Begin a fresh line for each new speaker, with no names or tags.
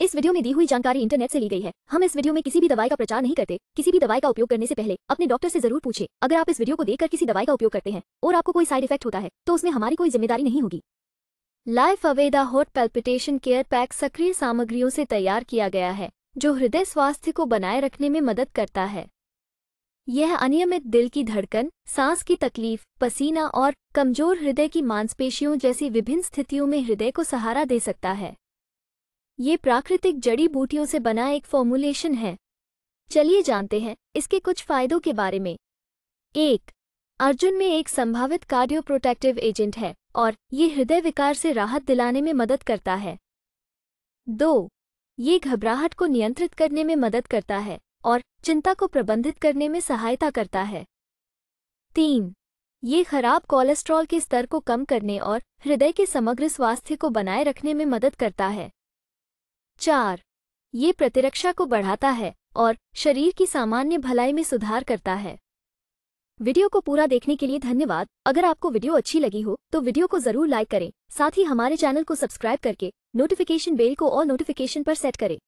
इस वीडियो में दी हुई जानकारी इंटरनेट से ली गई है हम इस वीडियो में किसी भी दवाई का प्रचार नहीं करते किसी भी दवाई का उपयोग करने से पहले अपने डॉक्टर से जरूर पूछे अगर आप इस वीडियो को देखकर किसी दवाई का उपयोग करते हैं और आपको कोई साइड इफेक्ट होता है तो उसमें हमारी कोई जिम्मेदारी नहीं होगी life Aveda hot palpitation care pack सक्रिय सामग्रियों से तैयार किया गया है जो हृदय स्वास्थ्य को बनाए रखने में मदद करता है यह अनियमित दिल की धड़कन सांस की तकलीफ पसीना और कमजोर हृदय की मांसपेशियों जैसी विभिन्न स्थितियों में हृदय को सहारा दे सकता है ये प्राकृतिक जड़ी बूटियों से बना एक फॉर्मूलेशन है चलिए जानते हैं इसके कुछ फायदों के बारे में एक अर्जुन में एक संभावित कार्डियो प्रोटेक्टिव एजेंट है और ये हृदय विकार से राहत दिलाने में मदद करता है दो ये घबराहट को नियंत्रित करने में मदद करता है और चिंता को प्रबंधित करने में सहायता करता है तीन ये खराब कोलेस्ट्रॉल के स्तर को कम करने और हृदय के समग्र स्वास्थ्य को बनाए रखने में मदद करता है चार ये प्रतिरक्षा को बढ़ाता है और शरीर की सामान्य भलाई में सुधार करता है वीडियो को पूरा देखने के लिए धन्यवाद अगर आपको वीडियो अच्छी लगी हो तो वीडियो को जरूर लाइक करें साथ ही हमारे चैनल को सब्सक्राइब करके नोटिफिकेशन बेल को और नोटिफिकेशन पर सेट करें